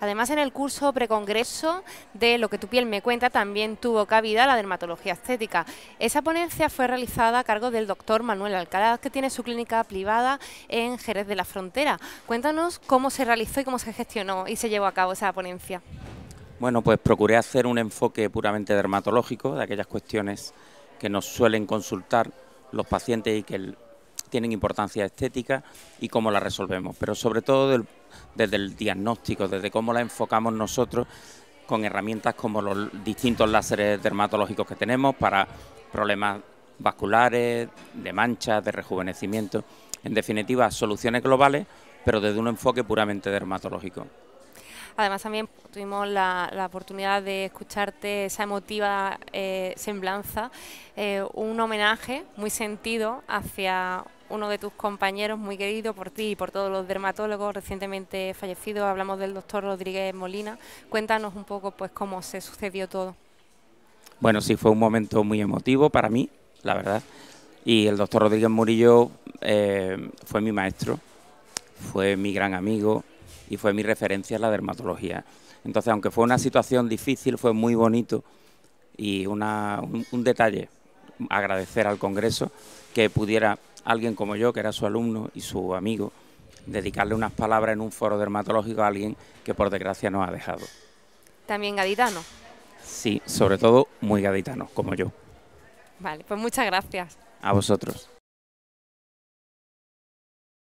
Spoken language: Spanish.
Además, en el curso precongreso de Lo que tu piel me cuenta también tuvo cabida la dermatología estética. Esa ponencia fue realizada a cargo del doctor Manuel Alcalá, que tiene su clínica privada en Jerez de la Frontera. Cuéntanos cómo se realizó y cómo se gestionó y se llevó a cabo esa ponencia. Bueno, pues procuré hacer un enfoque puramente dermatológico de aquellas cuestiones que nos suelen consultar los pacientes y que el, tienen importancia estética y cómo la resolvemos, pero sobre todo desde el diagnóstico, desde cómo la enfocamos nosotros con herramientas como los distintos láseres dermatológicos que tenemos para problemas vasculares, de manchas, de rejuvenecimiento, en definitiva soluciones globales, pero desde un enfoque puramente dermatológico. Además también tuvimos la, oportunidad de escucharte esa emotiva eh, semblanza, eh, un homenaje muy sentido hacia uno de tus compañeros muy querido por ti y por todos los dermatólogos recientemente fallecidos. Hablamos del doctor Rodríguez Molina. Cuéntanos un poco pues cómo se sucedió todo. Bueno, sí, fue un momento muy emotivo para mí, la verdad. Y el doctor Rodríguez Murillo eh, fue mi maestro, fue mi gran amigo y fue mi referencia en la dermatología. Entonces, aunque fue una situación difícil, fue muy bonito y una, un detalle agradecer al Congreso que pudiera alguien como yo, que era su alumno y su amigo, dedicarle unas palabras en un foro dermatológico a alguien que por desgracia nos ha dejado. ¿También gaditano? Sí, sobre todo muy gaditano, como yo. Vale, pues muchas gracias. A vosotros.